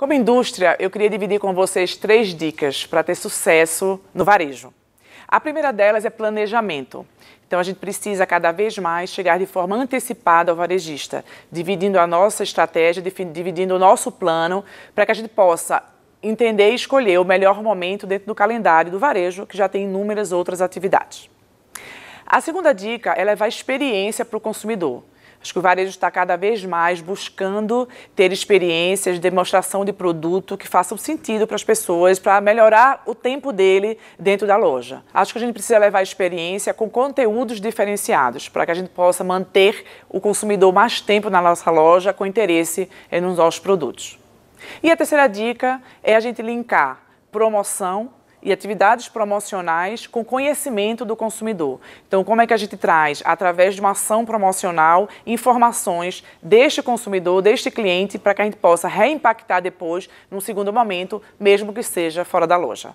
Como indústria, eu queria dividir com vocês três dicas para ter sucesso no varejo. A primeira delas é planejamento. Então, a gente precisa cada vez mais chegar de forma antecipada ao varejista, dividindo a nossa estratégia, dividindo o nosso plano, para que a gente possa entender e escolher o melhor momento dentro do calendário do varejo, que já tem inúmeras outras atividades. A segunda dica é levar experiência para o consumidor. Acho que o varejo está cada vez mais buscando ter experiências, demonstração de produto que façam sentido para as pessoas, para melhorar o tempo dele dentro da loja. Acho que a gente precisa levar experiência com conteúdos diferenciados, para que a gente possa manter o consumidor mais tempo na nossa loja com interesse nos nossos produtos. E a terceira dica é a gente linkar promoção e atividades promocionais com conhecimento do consumidor. Então, como é que a gente traz, através de uma ação promocional, informações deste consumidor, deste cliente, para que a gente possa reimpactar depois, num segundo momento, mesmo que seja fora da loja.